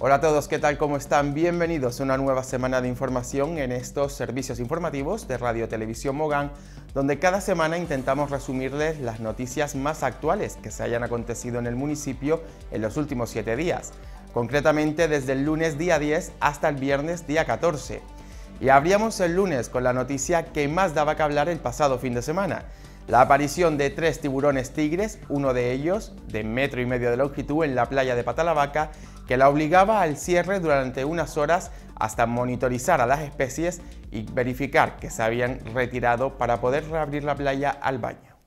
Hola a todos, ¿qué tal? ¿Cómo están? Bienvenidos a una nueva semana de información en estos servicios informativos de Radio Televisión Mogán, donde cada semana intentamos resumirles las noticias más actuales que se hayan acontecido en el municipio en los últimos siete días, concretamente desde el lunes día 10 hasta el viernes día 14. Y abríamos el lunes con la noticia que más daba que hablar el pasado fin de semana, la aparición de tres tiburones tigres, uno de ellos de metro y medio de longitud en la playa de Patalavaca, que la obligaba al cierre durante unas horas hasta monitorizar a las especies y verificar que se habían retirado para poder reabrir la playa al baño.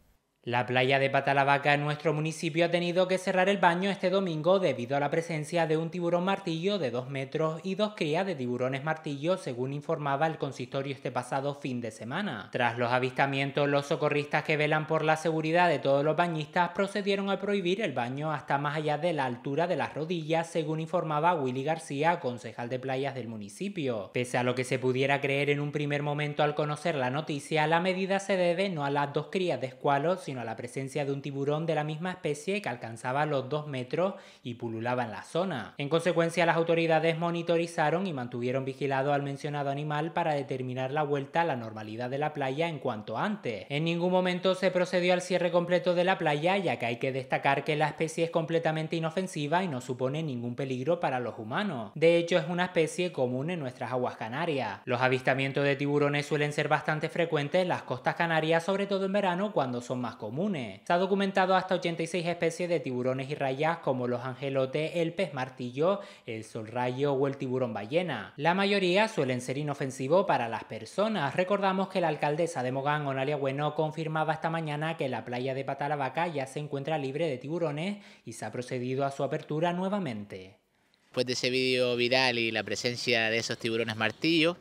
La playa de Patalavaca en nuestro municipio ha tenido que cerrar el baño este domingo debido a la presencia de un tiburón martillo de 2 metros y dos crías de tiburones martillo, según informaba el consistorio este pasado fin de semana. Tras los avistamientos, los socorristas que velan por la seguridad de todos los bañistas procedieron a prohibir el baño hasta más allá de la altura de las rodillas, según informaba Willy García, concejal de playas del municipio. Pese a lo que se pudiera creer en un primer momento al conocer la noticia, la medida se debe no a las dos crías de escualos, sino a la presencia de un tiburón de la misma especie que alcanzaba los 2 metros y pululaba en la zona. En consecuencia, las autoridades monitorizaron y mantuvieron vigilado al mencionado animal para determinar la vuelta a la normalidad de la playa en cuanto antes. En ningún momento se procedió al cierre completo de la playa, ya que hay que destacar que la especie es completamente inofensiva y no supone ningún peligro para los humanos. De hecho, es una especie común en nuestras aguas canarias. Los avistamientos de tiburones suelen ser bastante frecuentes en las costas canarias, sobre todo en verano cuando son más comunes. Se ha documentado hasta 86 especies de tiburones y rayas como los angelotes, el pez martillo, el solrayo o el tiburón ballena. La mayoría suelen ser inofensivos para las personas. Recordamos que la alcaldesa de Mogán, Onalia Bueno, confirmaba esta mañana que la playa de Patalabaca ya se encuentra libre de tiburones y se ha procedido a su apertura nuevamente. Después de ese vídeo viral y la presencia de esos tiburones martillos,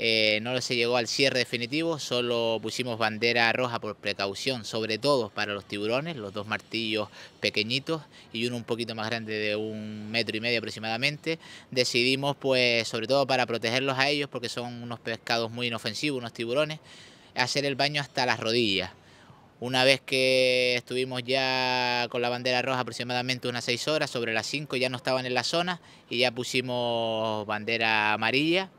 eh, no se llegó al cierre definitivo, solo pusimos bandera roja por precaución, sobre todo para los tiburones, los dos martillos pequeñitos y uno un poquito más grande de un metro y medio aproximadamente. Decidimos pues sobre todo para protegerlos a ellos porque son unos pescados muy inofensivos, unos tiburones, hacer el baño hasta las rodillas. Una vez que estuvimos ya con la bandera roja aproximadamente unas 6 horas, sobre las 5 ya no estaban en la zona y ya pusimos bandera amarilla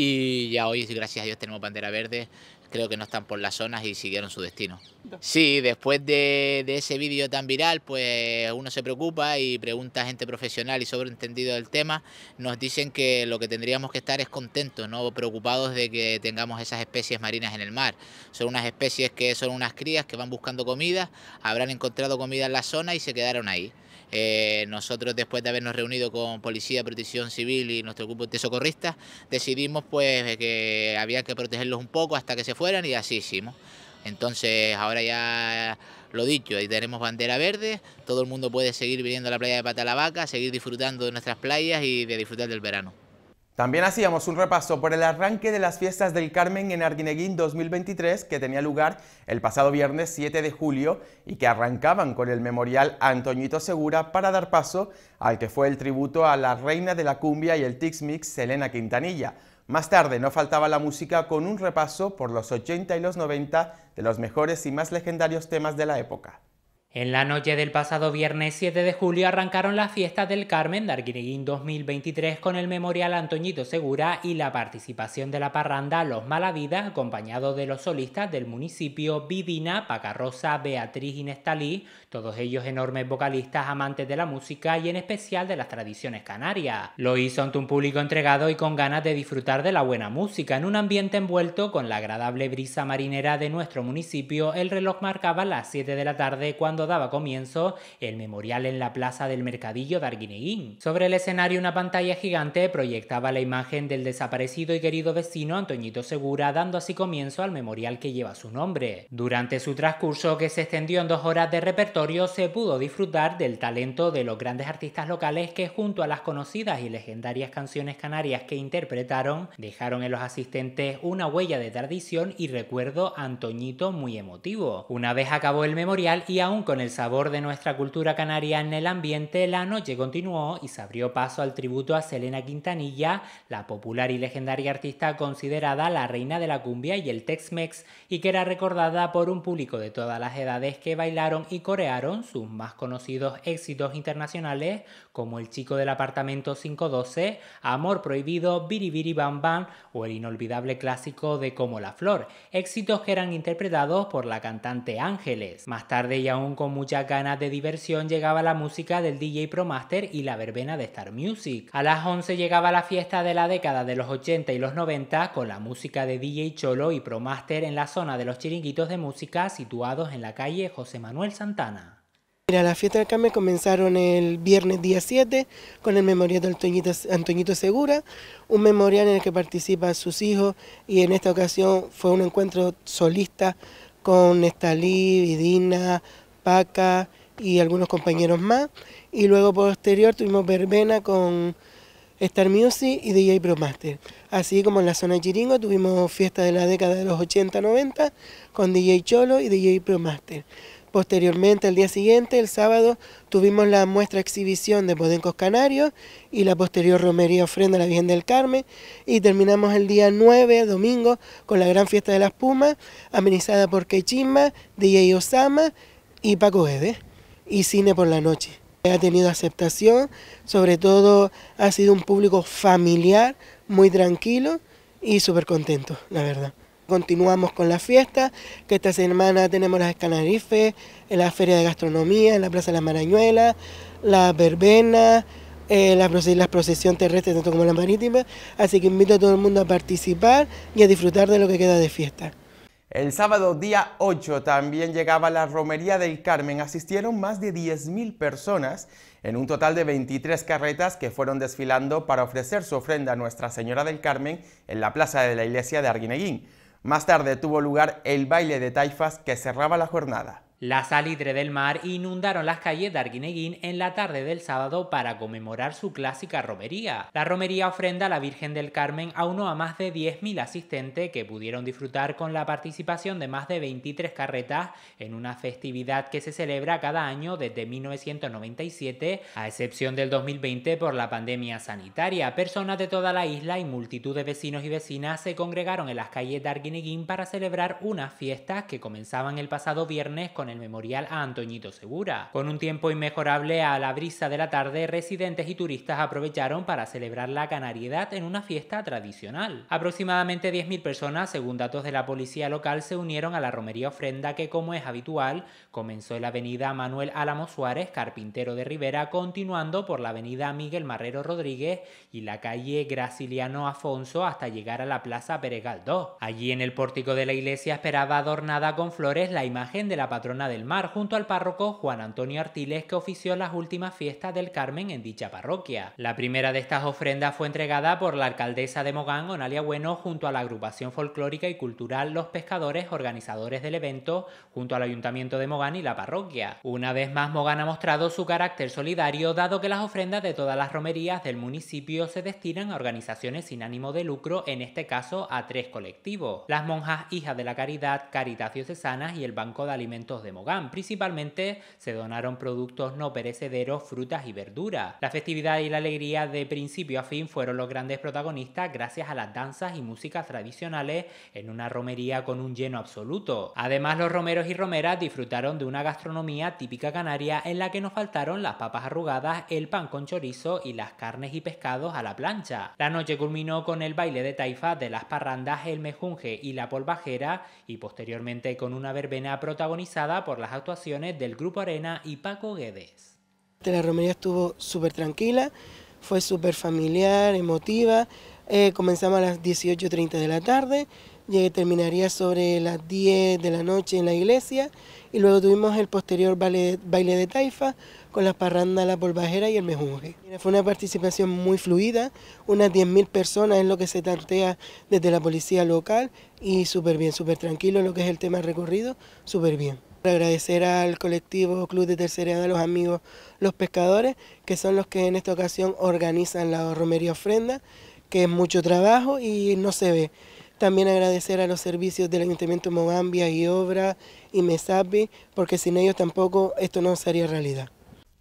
y ya hoy, gracias a Dios, tenemos bandera verde. Creo que no están por las zonas y siguieron su destino. Sí, después de, de ese vídeo tan viral, pues uno se preocupa y pregunta a gente profesional y sobreentendido del tema. Nos dicen que lo que tendríamos que estar es contentos, no preocupados de que tengamos esas especies marinas en el mar. Son unas especies que son unas crías que van buscando comida, habrán encontrado comida en la zona y se quedaron ahí. Eh, nosotros después de habernos reunido con Policía, Protección Civil y nuestro grupo de socorristas, decidimos pues que había que protegerlos un poco hasta que se fueran y así hicimos. Entonces ahora ya lo dicho, ahí tenemos bandera verde, todo el mundo puede seguir viniendo a la playa de Patalabaca, seguir disfrutando de nuestras playas y de disfrutar del verano. También hacíamos un repaso por el arranque de las fiestas del Carmen en Arguineguín 2023 que tenía lugar el pasado viernes 7 de julio y que arrancaban con el memorial Antoñito Segura para dar paso al que fue el tributo a la reina de la cumbia y el tix-mix Selena Quintanilla. Más tarde no faltaba la música con un repaso por los 80 y los 90 de los mejores y más legendarios temas de la época. En la noche del pasado viernes 7 de julio arrancaron las fiestas del Carmen de 2023 con el memorial Antoñito Segura y la participación de la parranda Los Malavidas acompañados de los solistas del municipio Vivina, Pacarrosa, Beatriz y Nestalí, todos ellos enormes vocalistas amantes de la música y en especial de las tradiciones canarias. Lo hizo ante un público entregado y con ganas de disfrutar de la buena música en un ambiente envuelto con la agradable brisa marinera de nuestro municipio. El reloj marcaba las 7 de la tarde cuando daba comienzo el memorial en la plaza del Mercadillo de Arguineguín. Sobre el escenario una pantalla gigante proyectaba la imagen del desaparecido y querido vecino Antoñito Segura, dando así comienzo al memorial que lleva su nombre. Durante su transcurso, que se extendió en dos horas de repertorio, se pudo disfrutar del talento de los grandes artistas locales que junto a las conocidas y legendarias canciones canarias que interpretaron, dejaron en los asistentes una huella de tradición y recuerdo a Antoñito muy emotivo. Una vez acabó el memorial y aún con el sabor de nuestra cultura canaria en el ambiente, la noche continuó y se abrió paso al tributo a Selena Quintanilla, la popular y legendaria artista considerada la reina de la cumbia y el Tex-Mex, y que era recordada por un público de todas las edades que bailaron y corearon sus más conocidos éxitos internacionales, como El chico del apartamento 512, Amor prohibido, Biri Bam Bam o el inolvidable clásico de Como la flor, éxitos que eran interpretados por la cantante Ángeles. Más tarde y aún con muchas ganas de diversión llegaba la música del DJ Promaster y la verbena de Star Music. A las 11 llegaba la fiesta de la década de los 80 y los 90 con la música de DJ Cholo y Promaster en la zona de los chiringuitos de música situados en la calle José Manuel Santana. Mira, la fiesta del Carmen comenzaron el viernes día 7 con el memorial de Antoñito, Segura, un memorial en el que participan sus hijos y en esta ocasión fue un encuentro solista con Estalí, Vidina, Paca y algunos compañeros más. Y luego posterior tuvimos verbena con Star Music y DJ Pro Master... Así como en la zona de Chiringo tuvimos fiesta de la década de los 80-90 con DJ Cholo y DJ Pro Master... Posteriormente, al día siguiente, el sábado, tuvimos la muestra exhibición de Podencos Canarios y la posterior romería ofrenda a la Virgen del Carmen. Y terminamos el día 9, domingo, con la gran fiesta de las Pumas, amenizada por Kechima, DJ Osama, y Paco y Cine por la Noche. Ha tenido aceptación, sobre todo ha sido un público familiar, muy tranquilo y súper contento, la verdad. Continuamos con la fiesta, que esta semana tenemos las escanarifes, la feria de gastronomía, en la Plaza de las Marañuelas, la verbena, eh, la, la, procesión terrestre tanto como la marítima, así que invito a todo el mundo a participar y a disfrutar de lo que queda de fiesta. El sábado día 8 también llegaba la Romería del Carmen. Asistieron más de 10.000 personas en un total de 23 carretas que fueron desfilando para ofrecer su ofrenda a Nuestra Señora del Carmen en la plaza de la iglesia de Arguineguín. Más tarde tuvo lugar el baile de taifas que cerraba la jornada. La salitre del mar inundaron las calles de Arguineguín en la tarde del sábado para conmemorar su clásica romería. La romería ofrenda a la Virgen del Carmen a uno a más de 10.000 asistentes que pudieron disfrutar con la participación de más de 23 carretas en una festividad que se celebra cada año desde 1997, a excepción del 2020 por la pandemia sanitaria. Personas de toda la isla y multitud de vecinos y vecinas se congregaron en las calles de Arguineguín para celebrar unas fiestas que comenzaban el pasado viernes con el memorial a Antoñito Segura. Con un tiempo inmejorable a la brisa de la tarde, residentes y turistas aprovecharon para celebrar la canariedad en una fiesta tradicional. Aproximadamente 10.000 personas, según datos de la policía local, se unieron a la romería ofrenda que, como es habitual, comenzó en la avenida Manuel Álamo Suárez, carpintero de Rivera, continuando por la avenida Miguel Marrero Rodríguez y la calle Graciliano Afonso hasta llegar a la plaza Peregal Allí en el pórtico de la iglesia esperaba adornada con flores la imagen de la patrona del Mar junto al párroco Juan Antonio Artiles que ofició las últimas fiestas del Carmen en dicha parroquia. La primera de estas ofrendas fue entregada por la alcaldesa de Mogán, Onalia Bueno, junto a la agrupación folclórica y cultural Los Pescadores, organizadores del evento, junto al ayuntamiento de Mogán y la parroquia. Una vez más, Mogán ha mostrado su carácter solidario, dado que las ofrendas de todas las romerías del municipio se destinan a organizaciones sin ánimo de lucro, en este caso a tres colectivos. Las monjas hijas de la caridad, Caritas Diocesanas y el Banco de Alimentos de de Mogán. Principalmente se donaron productos no perecederos, frutas y verduras. La festividad y la alegría de principio a fin fueron los grandes protagonistas gracias a las danzas y músicas tradicionales en una romería con un lleno absoluto. Además, los romeros y romeras disfrutaron de una gastronomía típica canaria en la que no faltaron las papas arrugadas, el pan con chorizo y las carnes y pescados a la plancha. La noche culminó con el baile de taifa de las parrandas, el mejunje y la polvajera y posteriormente con una verbena protagonizada por las actuaciones del Grupo Arena y Paco Guedes. La romería estuvo súper tranquila, fue súper familiar, emotiva. Eh, comenzamos a las 18.30 de la tarde, terminaría sobre las 10 de la noche en la iglesia y luego tuvimos el posterior baile, de taifa con las parrandas, la polvajera y el mejunje. Fue una participación muy fluida, unas 10.000 personas es lo que se tantea desde la policía local y súper bien, súper tranquilo lo que es el tema recorrido, súper bien. Agradecer al colectivo Club de Tercera Edad, los amigos Los Pescadores, que son los que en esta ocasión organizan la romería ofrenda, que es mucho trabajo y no se ve. También agradecer a los servicios del Ayuntamiento de Mogambia y Obra y Mesapi, porque sin ellos tampoco esto no sería realidad.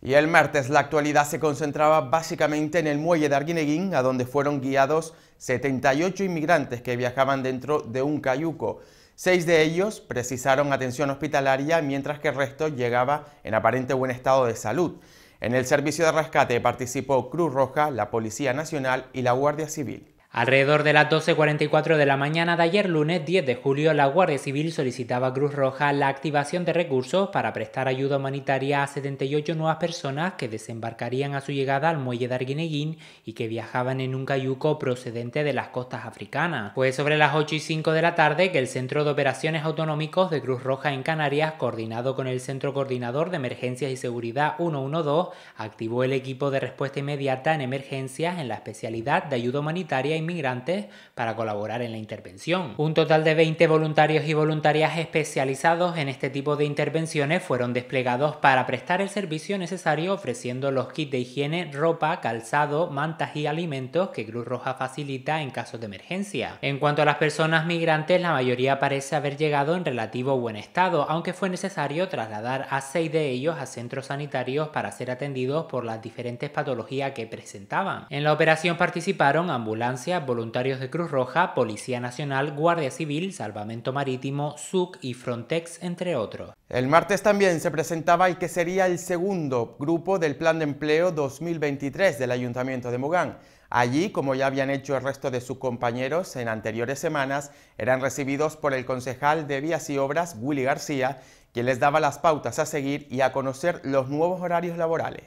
Y el martes la actualidad se concentraba básicamente en el muelle de Arguineguín, a donde fueron guiados 78 inmigrantes que viajaban dentro de un cayuco. Seis de ellos precisaron atención hospitalaria, mientras que el resto llegaba en aparente buen estado de salud. En el servicio de rescate participó Cruz Roja, la Policía Nacional y la Guardia Civil. Alrededor de las 12.44 de la mañana de ayer lunes 10 de julio, la Guardia Civil solicitaba a Cruz Roja la activación de recursos para prestar ayuda humanitaria a 78 nuevas personas que desembarcarían a su llegada al muelle de Arguineguín y que viajaban en un cayuco procedente de las costas africanas. Fue sobre las 8 y 5 de la tarde que el Centro de Operaciones Autonómicos de Cruz Roja en Canarias, coordinado con el Centro Coordinador de Emergencias y Seguridad 112, activó el equipo de respuesta inmediata en emergencias en la especialidad de ayuda humanitaria inmigrantes para colaborar en la intervención. Un total de 20 voluntarios y voluntarias especializados en este tipo de intervenciones fueron desplegados para prestar el servicio necesario ofreciendo los kits de higiene, ropa, calzado, mantas y alimentos que Cruz Roja facilita en casos de emergencia. En cuanto a las personas migrantes, la mayoría parece haber llegado en relativo buen estado, aunque fue necesario trasladar a seis de ellos a centros sanitarios para ser atendidos por las diferentes patologías que presentaban. En la operación participaron ambulancias, voluntarios de Cruz Roja, Policía Nacional, Guardia Civil, Salvamento Marítimo, SUC y Frontex, entre otros. El martes también se presentaba el que sería el segundo grupo del Plan de Empleo 2023 del Ayuntamiento de Mogán. Allí, como ya habían hecho el resto de sus compañeros en anteriores semanas, eran recibidos por el concejal de Vías y Obras, Willy García, quien les daba las pautas a seguir y a conocer los nuevos horarios laborales.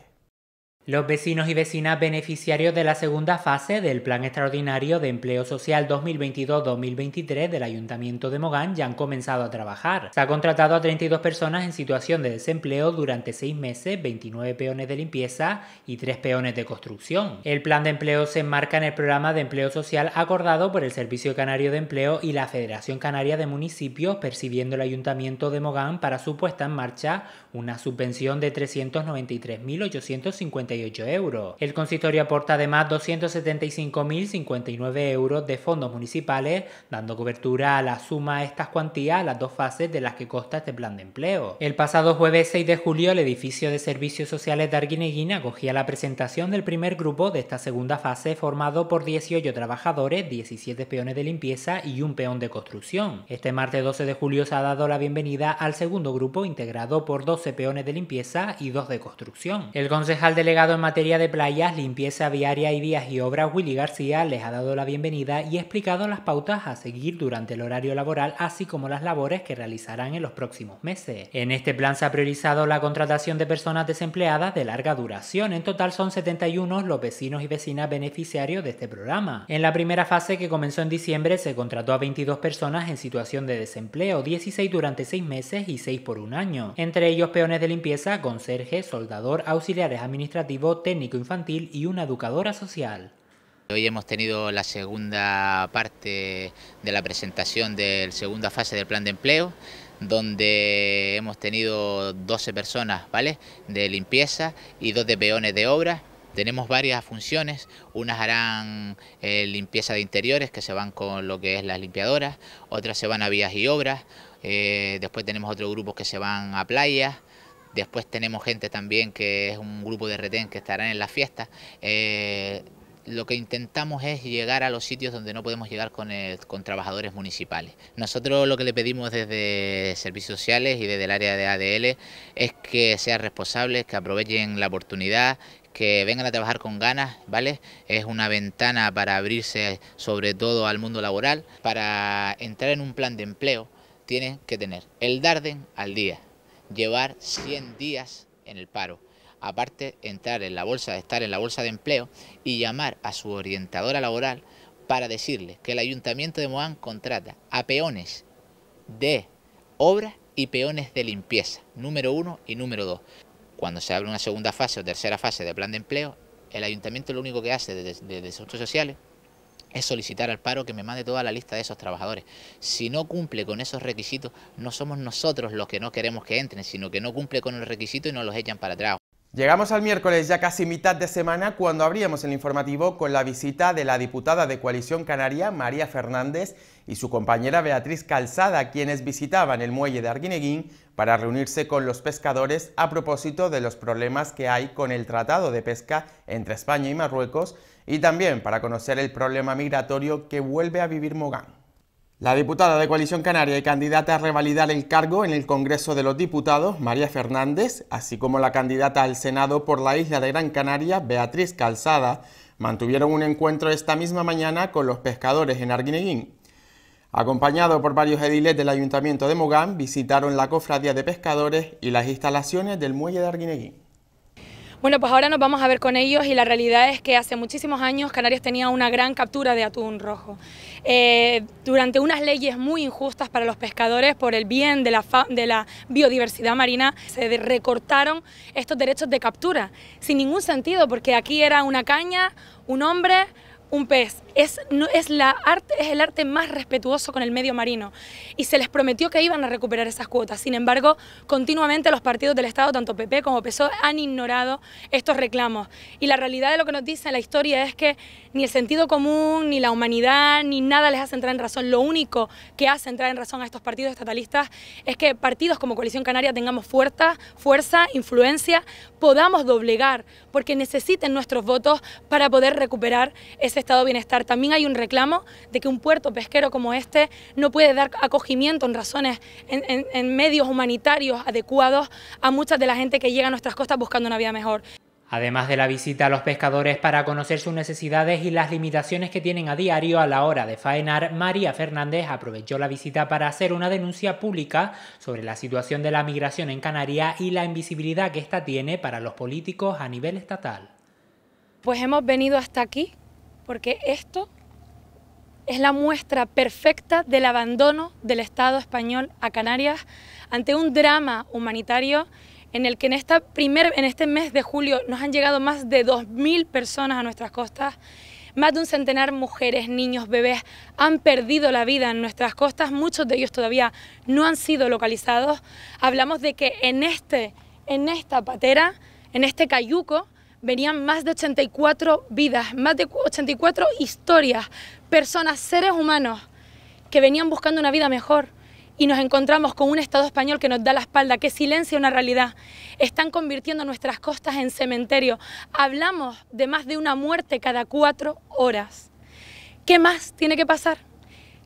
Los vecinos y vecinas beneficiarios de la segunda fase del Plan Extraordinario de Empleo Social 2022-2023 del Ayuntamiento de Mogán ya han comenzado a trabajar. Se ha contratado a 32 personas en situación de desempleo durante seis meses, 29 peones de limpieza y 3 peones de construcción. El plan de empleo se enmarca en el programa de empleo social acordado por el Servicio Canario de Empleo y la Federación Canaria de Municipios, percibiendo el Ayuntamiento de Mogán para su puesta en marcha una subvención de 393.850 euros. El consistorio aporta además 275.059 euros de fondos municipales, dando cobertura a la suma de estas cuantías a las dos fases de las que consta este plan de empleo. El pasado jueves 6 de julio, el edificio de servicios sociales de Arguineguina acogía la presentación del primer grupo de esta segunda fase formado por 18 trabajadores, 17 peones de limpieza y un peón de construcción. Este martes 12 de julio se ha dado la bienvenida al segundo grupo integrado por 12 peones de limpieza y dos de construcción. El concejal delegado en materia de playas, limpieza viaria y vías y obras, Willy García, les ha dado la bienvenida y explicado las pautas a seguir durante el horario laboral, así como las labores que realizarán en los próximos meses. En este plan se ha priorizado la contratación de personas desempleadas de larga duración. En total son 71 los vecinos y vecinas beneficiarios de este programa. En la primera fase, que comenzó en diciembre, se contrató a 22 personas en situación de desempleo, 16 durante 6 meses y 6 por un año. Entre ellos, peones de limpieza, conserje, soldador, auxiliares administrativos técnico infantil y una educadora social. Hoy hemos tenido la segunda parte de la presentación de la segunda fase del plan de empleo, donde hemos tenido 12 personas ¿vale? de limpieza y dos de peones de obra. Tenemos varias funciones, unas harán eh, limpieza de interiores que se van con lo que es las limpiadoras, otras se van a vías y obras, eh, después tenemos otros grupos que se van a playas, Después tenemos gente también que es un grupo de retén que estarán en las fiestas. Eh, lo que intentamos es llegar a los sitios donde no podemos llegar con, con trabajadores municipales. Nosotros lo que le pedimos desde servicios sociales y desde el área de ADL es que sean responsables, que aprovechen la oportunidad, que vengan a trabajar con ganas, ¿vale? Es una ventana para abrirse sobre todo al mundo laboral. Para entrar en un plan de empleo tienen que tener el Darden al día, llevar 100 días en el paro. Aparte, entrar en la bolsa, estar en la bolsa de empleo y llamar a su orientadora laboral para decirle que el ayuntamiento de Moán contrata a peones de obra y peones de limpieza, número uno y número dos. Cuando se abre una segunda fase o tercera fase de plan de empleo, el ayuntamiento lo único que hace desde, desde sociales es solicitar al paro que me mande toda la lista de esos trabajadores. Si no cumple con esos requisitos, no somos nosotros los que no queremos que entren, sino que no cumple con el requisito y nos los echan para atrás. Llegamos al miércoles, ya casi mitad de semana, cuando abríamos el informativo con la visita de la diputada de Coalición Canaria, María Fernández, y su compañera Beatriz Calzada, quienes visitaban el muelle de Arguineguín para reunirse con los pescadores a propósito de los problemas que hay con el tratado de pesca entre España y Marruecos, y también para conocer el problema migratorio que vuelve a vivir Mogán. La diputada de Coalición Canaria y candidata a revalidar el cargo en el Congreso de los Diputados, María Fernández, así como la candidata al Senado por la isla de Gran Canaria, Beatriz Calzada, mantuvieron un encuentro esta misma mañana con los pescadores en Arguineguín. Acompañado por varios ediles del Ayuntamiento de Mogán, visitaron la cofradía de pescadores y las instalaciones del muelle de Arguineguín. Bueno, pues ahora nos vamos a ver con ellos y la realidad es que hace muchísimos años Canarias tenía una gran captura de atún rojo. Eh, durante unas leyes muy injustas para los pescadores por el bien de la, de la biodiversidad marina, se recortaron estos derechos de captura, sin ningún sentido, porque aquí era una caña, un hombre, un pez. Es, es, la es el arte más respetuoso con el medio marino y se les prometió que iban a recuperar esas cuotas. Sin embargo, continuamente los partidos del Estado, tanto PP como PSOE, han ignorado estos reclamos. Y la realidad de lo que nos dice la historia es que ni el sentido común, ni la humanidad, ni nada les hace entrar en razón. Lo único que hace entrar en razón a estos partidos estatalistas es que partidos como Coalición Canaria tengamos fuerza, fuerza influencia, podamos doblegar, porque necesiten nuestros votos para poder recuperar ese estado bienestar. También hay un reclamo de que un puerto pesquero como este no puede dar acogimiento en razones, en, medios humanitarios adecuados a muchas de la gente que llega a nuestras costas buscando una vida mejor. Además de la visita a los pescadores para conocer sus necesidades y las limitaciones que tienen a diario a la hora de faenar, María Fernández aprovechó la visita para hacer una denuncia pública sobre la situación de la migración en Canarias y la invisibilidad que ésta tiene para los políticos a nivel estatal. Pues hemos venido hasta aquí porque esto es la muestra perfecta del abandono del Estado español a Canarias ante un drama humanitario en el que en, esta primer, en este mes de julio nos han llegado más de 2.000 personas a nuestras costas, más de un centenar mujeres, niños, bebés han perdido la vida en nuestras costas, muchos de ellos todavía no han sido localizados. Hablamos de que en, este, en esta patera, en este cayuco, venían más de 84 vidas, más de 84 historias, personas, seres humanos que venían buscando una vida mejor y nos encontramos con un Estado español que nos da la espalda, que silencia una realidad. Están convirtiendo nuestras costas en cementerio. Hablamos de más de una muerte cada cuatro horas. ¿Qué más tiene que pasar?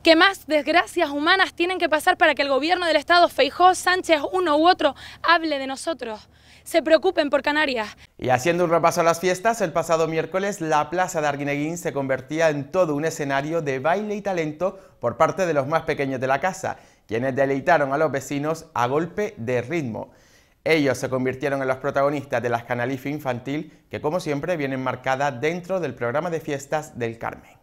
¿Qué más desgracias humanas tienen que pasar para que el gobierno del Estado, Feijó, Sánchez, uno u otro, hable de nosotros? se preocupen por Canarias. Y haciendo un repaso a las fiestas, el pasado miércoles la plaza de Arguineguín se convertía en todo un escenario de baile y talento por parte de los más pequeños de la casa, quienes deleitaron a los vecinos a golpe de ritmo. Ellos se convirtieron en los protagonistas de las canalizas Infantil, que como siempre vienen marcadas dentro del programa de fiestas del Carmen.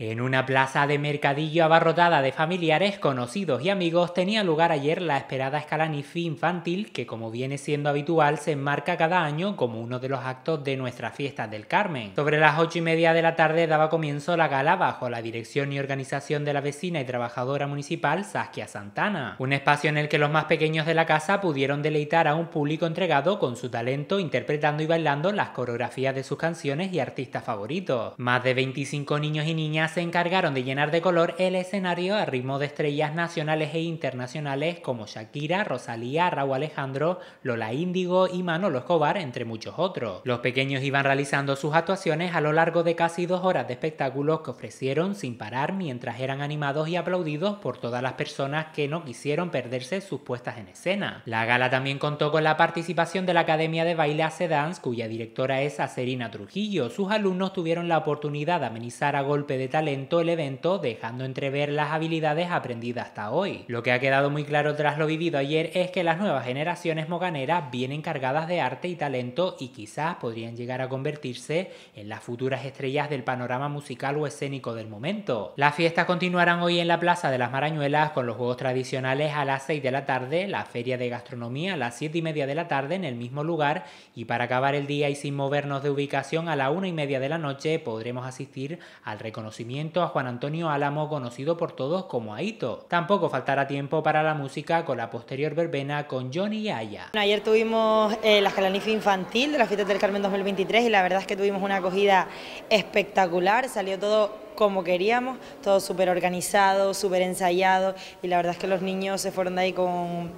En una plaza de mercadillo abarrotada de familiares, conocidos y amigos tenía lugar ayer la esperada escalanifi infantil que como viene siendo habitual se enmarca cada año como uno de los actos de nuestra fiesta del Carmen. Sobre las ocho y media de la tarde daba comienzo la gala bajo la dirección y organización de la vecina y trabajadora municipal Saskia Santana, un espacio en el que los más pequeños de la casa pudieron deleitar a un público entregado con su talento interpretando y bailando las coreografías de sus canciones y artistas favoritos. Más de 25 niños y niñas se encargaron de llenar de color el escenario a ritmo de estrellas nacionales e internacionales como Shakira, Rosalía, Raúl Alejandro, Lola Índigo y Manolo Escobar, entre muchos otros. Los pequeños iban realizando sus actuaciones a lo largo de casi dos horas de espectáculos que ofrecieron sin parar mientras eran animados y aplaudidos por todas las personas que no quisieron perderse sus puestas en escena. La gala también contó con la participación de la Academia de Baile Ace Dance, cuya directora es Acerina Trujillo. Sus alumnos tuvieron la oportunidad de amenizar a golpe de talento el evento, dejando entrever las habilidades aprendidas hasta hoy. Lo que ha quedado muy claro tras lo vivido ayer es que las nuevas generaciones moganeras vienen cargadas de arte y talento y quizás podrían llegar a convertirse en las futuras estrellas del panorama musical o escénico del momento. Las fiestas continuarán hoy en la Plaza de las Marañuelas con los juegos tradicionales a las 6 de la tarde, la feria de gastronomía a las 7 y media de la tarde en el mismo lugar y para acabar el día y sin movernos de ubicación a la 1 y media de la noche podremos asistir al reconocimiento a Juan Antonio Álamo conocido por todos como Aito. Tampoco faltará tiempo para la música con la posterior verbena con Johnny y Aya. ayer tuvimos eh, la escalanife infantil de la fiesta del Carmen 2023 y la verdad es que tuvimos una acogida espectacular, salió todo como queríamos, todo súper organizado, súper ensayado y la verdad es que los niños se fueron de ahí con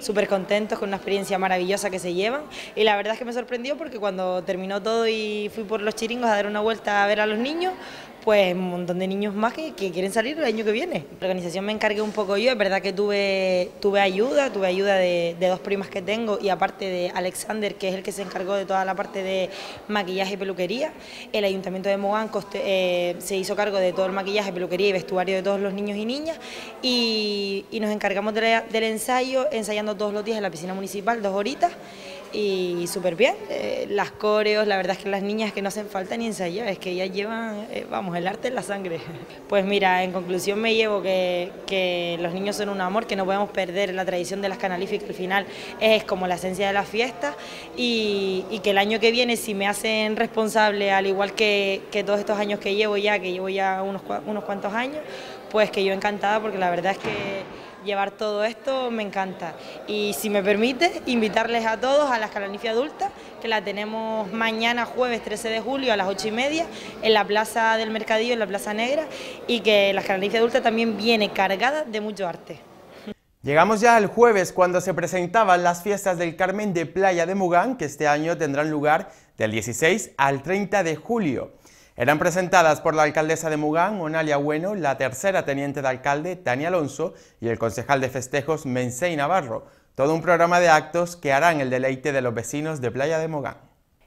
súper contentos con una experiencia maravillosa que se llevan y la verdad es que me sorprendió porque cuando terminó todo y fui por los chiringos a dar una vuelta a ver a los niños, pues un montón de niños más que, quieren salir el año que viene. La organización me encargué un poco yo, es verdad que tuve, tuve ayuda, tuve ayuda de, dos primas que tengo y aparte de Alexander, que es el que se encargó de toda la parte de maquillaje y peluquería. El Ayuntamiento de Mogán eh, se hizo cargo de todo el maquillaje, peluquería y vestuario de todos los niños y niñas y, nos encargamos del ensayo, ensayando todos los días en la piscina municipal, dos horitas y súper bien. Eh, las coreos, la verdad es que las niñas que no hacen falta ni ensayar, es que ellas llevan, eh, vamos, el arte en la sangre. Pues mira, en conclusión me llevo que, los niños son un amor, que no podemos perder la tradición de las Canalíficas, que al final es como la esencia de la fiesta... y, que el año que viene, si me hacen responsable, al igual que, todos estos años que llevo ya, que llevo ya unos, unos cuantos años, pues que yo encantada porque la verdad es que llevar todo esto me encanta. Y si me permite, invitarles a todos a la escalanifia adulta, que la tenemos mañana jueves 13 de julio a las 8 y media en la Plaza del Mercadillo, en la Plaza Negra, y que la escalanifia adulta también viene cargada de mucho arte. Llegamos ya al jueves cuando se presentaban las fiestas del Carmen de Playa de Mugán, que este año tendrán lugar del 16 al 30 de julio. Eran presentadas por la alcaldesa de Mugán, Onalia Bueno, la tercera teniente de alcalde, Tania Alonso, y el concejal de festejos, Mensei Navarro. Todo un programa de actos que harán el deleite de los vecinos de Playa de Mogán.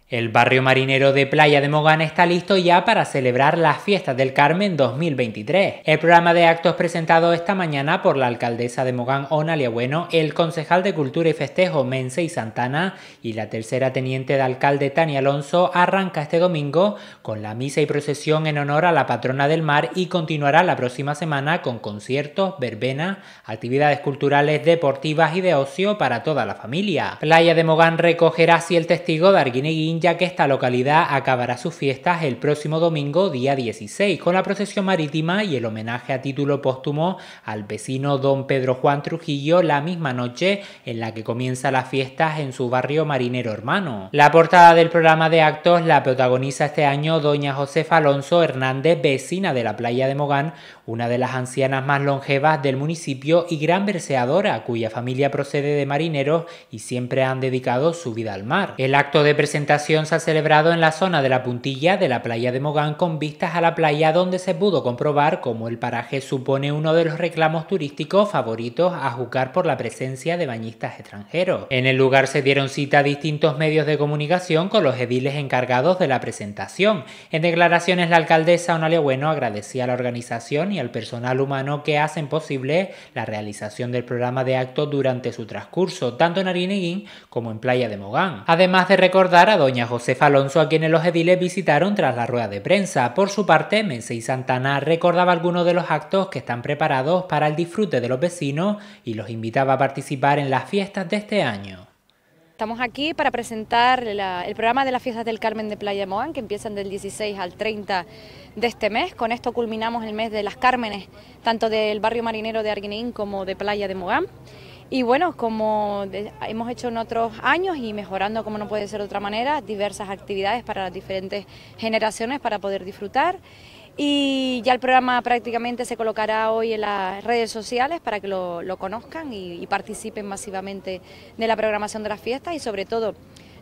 El barrio marinero de Playa de Mogán está listo ya para celebrar las fiestas del Carmen 2023. El programa de actos presentado esta mañana por la alcaldesa de Mogán, Onalia Bueno, el concejal de Cultura y Festejo, Mense y Santana, y la tercera teniente de alcalde, Tania Alonso, arranca este domingo con la misa y procesión en honor a la patrona del mar y continuará la próxima semana con conciertos, verbenas, actividades culturales, deportivas y de ocio para toda la familia. Playa de Mogán recogerá así el testigo de Arguineguín ya que esta localidad acabará sus fiestas el próximo domingo, día 16, con la procesión marítima y el homenaje a título póstumo al vecino don Pedro Juan Trujillo la misma noche en la que comienza las fiestas en su barrio marinero hermano. La portada del programa de actos la protagoniza este año doña Josefa Alonso Hernández, vecina de la playa de Mogán, una de las ancianas más longevas del municipio y gran verseadora, cuya familia procede de marineros y siempre han dedicado su vida al mar. El acto de presentación se ha celebrado en la zona de la puntilla de la playa de Mogán con vistas a la playa donde se pudo comprobar cómo el paraje supone uno de los reclamos turísticos favoritos a juzgar por la presencia de bañistas extranjeros. En el lugar se dieron cita a distintos medios de comunicación con los ediles encargados de la presentación. En declaraciones la alcaldesa Onalia Bueno agradecía a la organización y al personal humano que hacen posible la realización del programa de actos durante su transcurso, tanto en Arineguín como en Playa de Mogán. Además de recordar a doña doña Josefa Alonso, a quienes los ediles visitaron tras la rueda de prensa. Por su parte, Mese y Santana recordaba algunos de los actos que están preparados para el disfrute de los vecinos y los invitaba a participar en las fiestas de este año. Estamos aquí para presentar el programa de las fiestas del Carmen de Playa Moán, que empiezan del 16 al 30 de este mes. Con esto culminamos el mes de las Cármenes, tanto del barrio marinero de Arguinín como de Playa de Mogán. Y bueno, como hemos hecho en otros años y mejorando como no puede ser de otra manera, diversas actividades para las diferentes generaciones para poder disfrutar. Y ya el programa prácticamente se colocará hoy en las redes sociales para que lo, conozcan y, y participen masivamente de la programación de las fiestas y sobre todo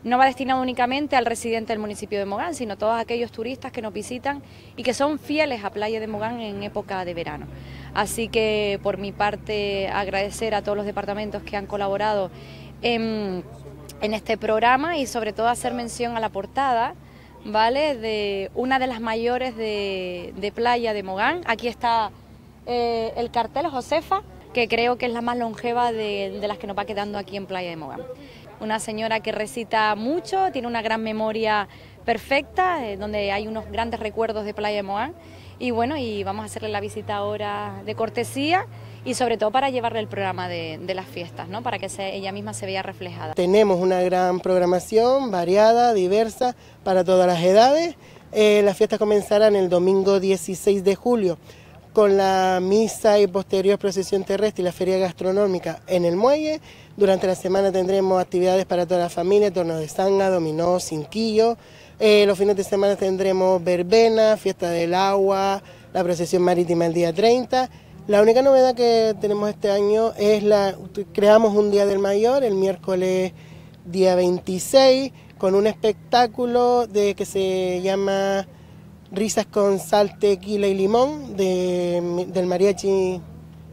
no va destinado únicamente al residente del municipio de Mogán, sino a todos aquellos turistas que nos visitan y que son fieles a Playa de Mogán en época de verano. Así que por mi parte agradecer a todos los departamentos que han colaborado en, este programa y sobre todo hacer mención a la portada. ¿Vale? De una de las mayores de, playa de Mogán. Aquí está eh, el cartel Josefa, que creo que es la más longeva de, de las que nos va quedando aquí en Playa de Mogán una señora que recita mucho, tiene una gran memoria perfecta, eh, donde hay unos grandes recuerdos de Playa de Moán. Y bueno, y vamos a hacerle la visita ahora de cortesía y sobre todo para llevarle el programa de, las fiestas, ¿no? para que ella misma se vea reflejada. Tenemos una gran programación variada, diversa, para todas las edades. Eh, las fiestas comenzarán el domingo 16 de julio con la misa y posterior procesión terrestre y la feria gastronómica en el muelle. Durante la semana tendremos actividades para toda la familia, torneos de sanga, dominó, cinquillo. Eh, los fines de semana tendremos verbena, fiesta del agua, la procesión marítima el día 30. La única novedad que tenemos este año es la creamos un Día del Mayor el miércoles día 26 con un espectáculo de que se llama Risas con sal, tequila y limón de, del mariachi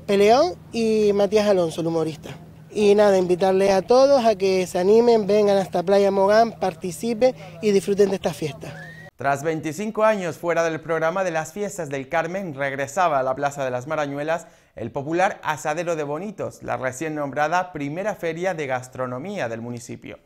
Peleón y Matías Alonso, el humorista. Y nada, invitarles a todos a que se animen, vengan hasta Playa Mogán, participen y disfruten de esta fiesta. Tras 25 años fuera del programa de las fiestas del Carmen, regresaba a la Plaza de las Marañuelas el popular Asadero de Bonitos, la recién nombrada primera feria de gastronomía del municipio.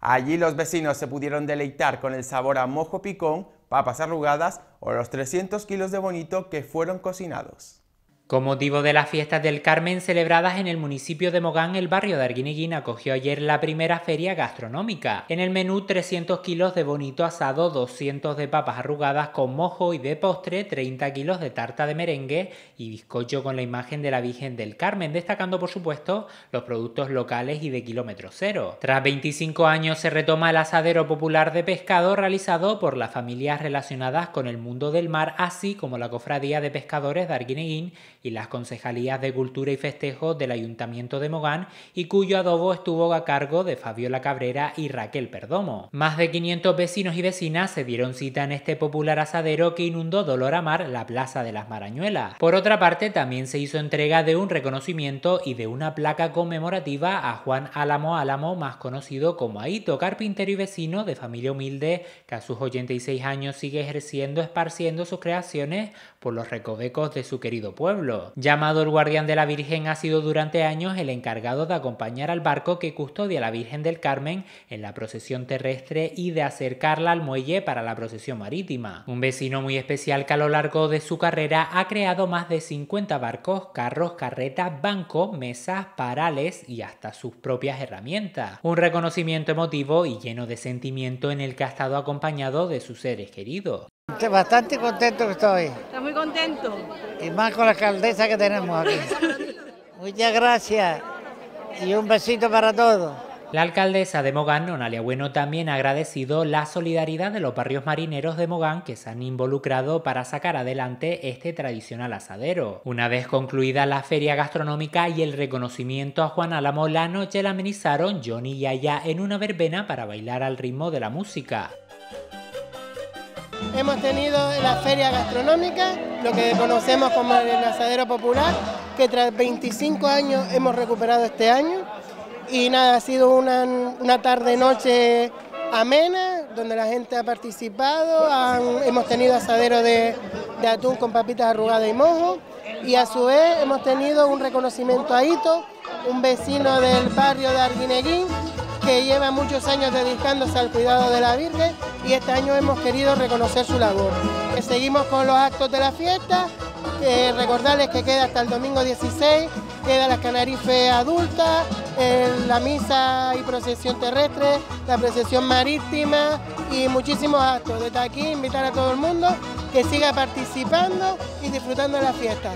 Allí los vecinos se pudieron deleitar con el sabor a mojo picón, papas arrugadas o los 300 kilos de bonito que fueron cocinados. Con motivo de las fiestas del Carmen celebradas en el municipio de Mogán, el barrio de Arguineguín acogió ayer la primera feria gastronómica. En el menú 300 kilos de bonito asado, 200 de papas arrugadas con mojo y de postre, 30 kilos de tarta de merengue y bizcocho con la imagen de la Virgen del Carmen, destacando por supuesto los productos locales y de kilómetro cero. Tras 25 años se retoma el asadero popular de pescado realizado por las familias relacionadas con el mundo del mar, así como la cofradía de pescadores de Arguineguín y las concejalías de Cultura y Festejo del Ayuntamiento de Mogán y cuyo adobo estuvo a cargo de Fabiola Cabrera y Raquel Perdomo. Más de 500 vecinos y vecinas se dieron cita en este popular asadero que inundó dolor a mar la Plaza de las Marañuelas. Por otra parte, también se hizo entrega de un reconocimiento y de una placa conmemorativa a Juan Álamo Álamo, más conocido como Aito, carpintero y vecino de familia humilde que a sus 86 años sigue ejerciendo, esparciendo sus creaciones por los recovecos de su querido pueblo. Llamado el guardián de la Virgen, ha sido durante años el encargado de acompañar al barco que custodia a la Virgen del Carmen en la procesión terrestre y de acercarla al muelle para la procesión marítima. Un vecino muy especial que a lo largo de su carrera ha creado más de 50 barcos, carros, carretas, bancos, mesas, parales y hasta sus propias herramientas. Un reconocimiento emotivo y lleno de sentimiento en el que ha estado acompañado de sus seres queridos. Bastante contento que estoy. Está muy contento. Y más con la alcaldesa que tenemos aquí. Muchas gracias y un besito para todos. La alcaldesa de Mogán, Nonalia Bueno, también ha agradecido la solidaridad de los barrios marineros de Mogán que se han involucrado para sacar adelante este tradicional asadero. Una vez concluida la feria gastronómica y el reconocimiento a Juan Álamo, la noche la amenizaron Johnny y Aya en una verbena para bailar al ritmo de la música. Hemos tenido la feria gastronómica, lo que conocemos como el asadero popular, que tras 25 años hemos recuperado este año. Y nada, ha sido una, una tarde-noche amena, donde la gente ha participado, hemos tenido asadero de, atún con papitas arrugadas y mojo, y a su vez hemos tenido un reconocimiento a Hito, un vecino del barrio de Arguineguín, que lleva muchos años dedicándose al cuidado de la Virgen y este año hemos querido reconocer su labor. Eh, seguimos con los actos de la fiesta, recordarles que queda hasta el domingo 16, queda la canarife adulta, eh, la misa y procesión terrestre, la procesión marítima y muchísimos actos. Desde aquí invitar a todo el mundo que siga participando y disfrutando de la fiesta.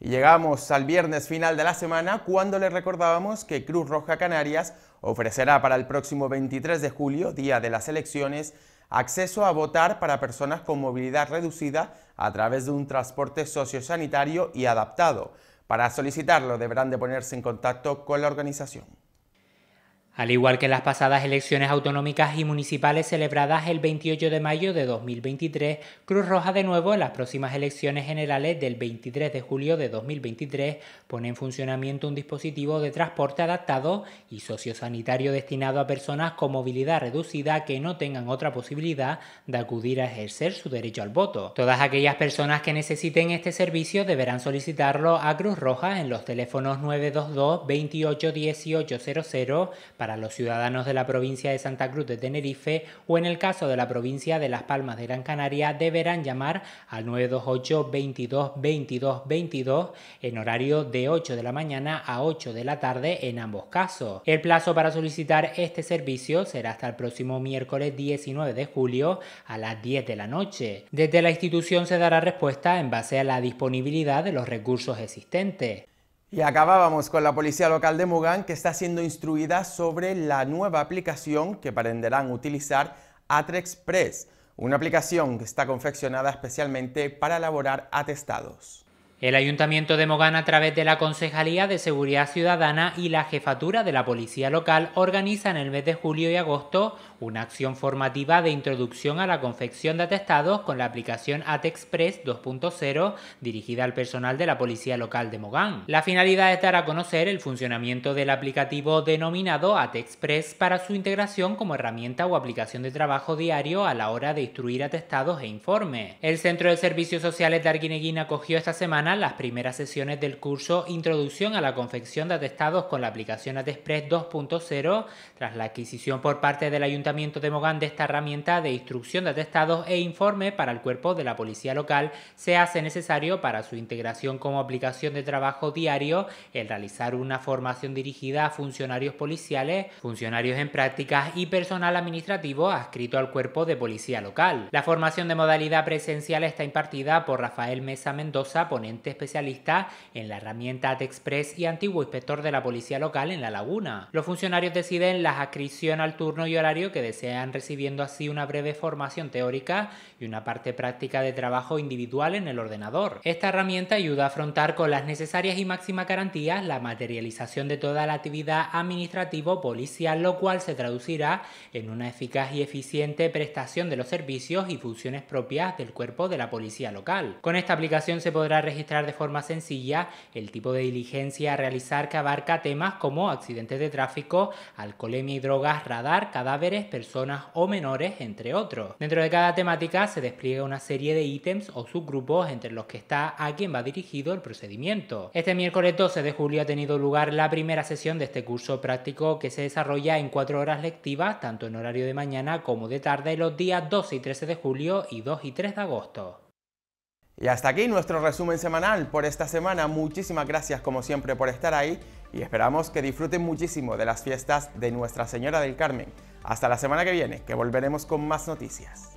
Y llegamos al viernes final de la semana cuando les recordábamos que Cruz Roja Canarias ofrecerá para el próximo 23 de julio, día de las elecciones, acceso a votar para personas con movilidad reducida a través de un transporte sociosanitario y adaptado. Para solicitarlo deberán de ponerse en contacto con la organización. Al igual que las pasadas elecciones autonómicas y municipales celebradas el 28 de mayo de 2023, Cruz Roja de nuevo en las próximas elecciones generales del 23 de julio de 2023 pone en funcionamiento un dispositivo de transporte adaptado y sociosanitario destinado a personas con movilidad reducida que no tengan otra posibilidad de acudir a ejercer su derecho al voto. Todas aquellas personas que necesiten este servicio deberán solicitarlo a Cruz Roja en los teléfonos 922 28 18 para los ciudadanos de la provincia de Santa Cruz de Tenerife o en el caso de la provincia de Las Palmas de Gran Canaria deberán llamar al 928 22 22 22 en horario de 8 de la mañana a 8 de la tarde en ambos casos. El plazo para solicitar este servicio será hasta el próximo miércoles 19 de julio a las 10 de la noche. Desde la institución se dará respuesta en base a la disponibilidad de los recursos existentes. Y acabábamos con la policía local de Mugán que está siendo instruida sobre la nueva aplicación que aprenderán a utilizar Atrexpress, una aplicación que está confeccionada especialmente para elaborar atestados. El Ayuntamiento de Mogán, a través de la Concejalía de Seguridad Ciudadana y la Jefatura de la Policía Local, organiza en el mes de julio y agosto una acción formativa de introducción a la confección de atestados con la aplicación AtExpress 2.0 dirigida al personal de la Policía Local de Mogán. La finalidad es dar a conocer el funcionamiento del aplicativo denominado AtExpress para su integración como herramienta o aplicación de trabajo diario a la hora de instruir atestados e informes. El Centro de Servicios Sociales de Arguineguín acogió esta semana las primeras sesiones del curso Introducción a la confección de atestados con la aplicación AtExpress 2.0, tras la adquisición por parte del Ayuntamiento de Mogán de esta herramienta de instrucción de atestados e informe para el cuerpo de la policía local, se hace necesario para su integración como aplicación de trabajo diario el realizar una formación dirigida a funcionarios policiales, funcionarios en prácticas y personal administrativo adscrito al cuerpo de policía local. La formación de modalidad presencial está impartida por Rafael Mesa Mendoza, ponente especialista en la herramienta AtExpress y antiguo inspector de la policía local en La Laguna. Los funcionarios deciden la adscripción al turno y horario que desean, recibiendo así una breve formación teórica y una parte práctica de trabajo individual en el ordenador. Esta herramienta ayuda a afrontar con las necesarias y máximas garantías la materialización de toda la actividad administrativo-policial, lo cual se traducirá en una eficaz y eficiente prestación de los servicios y funciones propias del cuerpo de la policía local. Con esta aplicación se podrá registrar de forma sencilla el tipo de diligencia a realizar que abarca temas como accidentes de tráfico, alcoholemia y drogas, radar, cadáveres, personas o menores, entre otros. Dentro de cada temática se despliega una serie de ítems o subgrupos entre los que está a quien va dirigido el procedimiento. Este miércoles 12 de julio ha tenido lugar la primera sesión de este curso práctico que se desarrolla en cuatro horas lectivas, tanto en horario de mañana como de tarde, los días 12 y 13 de julio y 2 y 3 de agosto. Y hasta aquí nuestro resumen semanal por esta semana. Muchísimas gracias como siempre por estar ahí y esperamos que disfruten muchísimo de las fiestas de Nuestra Señora del Carmen. Hasta la semana que viene, que volveremos con más noticias.